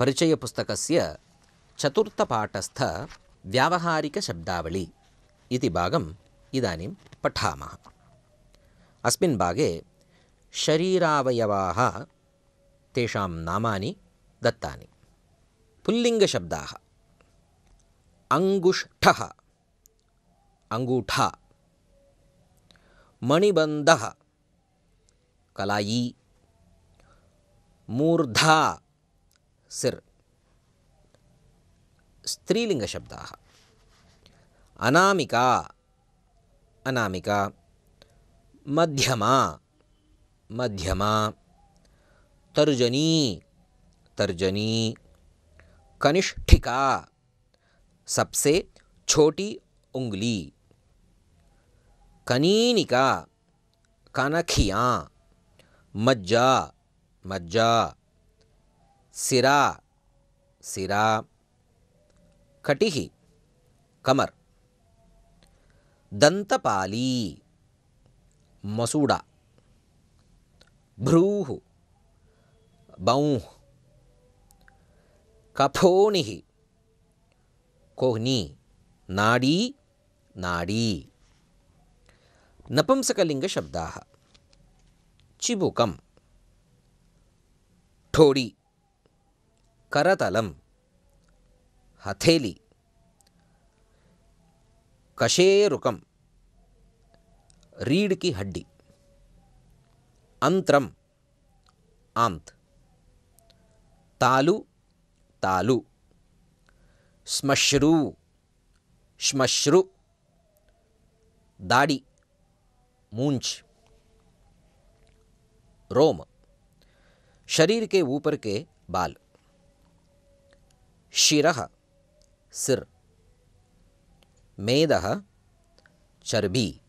ಪರಿಚಯ ಪುಸ್ತಕಸ್ಯ ಚತುರ್ಥ ವ್ಯಾವಹಾರಿಕ ಶಬ್ದಾವಳಿ ಇತಿ ಭಾಗಂ ಇದಾನಿಂ ಪಠಾಮಃ ಅಸ್ಮಿನ್ ಭಾಗೇ ಶರೀರಾವಯವಾಹ ತೇಷಾಂ ನಾಮಾನಿ ದತ್ತಾನಿ ಪುಲ್ಲಿಂಗ ಶಬ್ದಾಹ ಅಂಗುಷ್ಠ ಅಂಗೂಠ ಮಣಿಬಂಧ ಕಲಾಯಿ ಮೂರ್ಧಾ सिर् शब्द अनामिका अनामिका मध्यमा मध्यमा तर्जनी तर्जनी कनिष्ठिका सबसे छोटी उंगली कनीनिका कनखिया मज्जा मज्जा सिरा सिरा कटिः कमर दंतपाली मसूड़ा भ्रूह बौः कफोणिः कोहनी नाड़ी नाड़ी शब्द चिबुक ठोडी करतलम हथेली कशेरुकम रीढ़ की हड्डी अंत्रम आंत तालु तालु श्मश्रु श्मश्रु दाढ़ी मूंछ रोम शरीर के ऊपर के बाल शि सिर् मेद चर्बी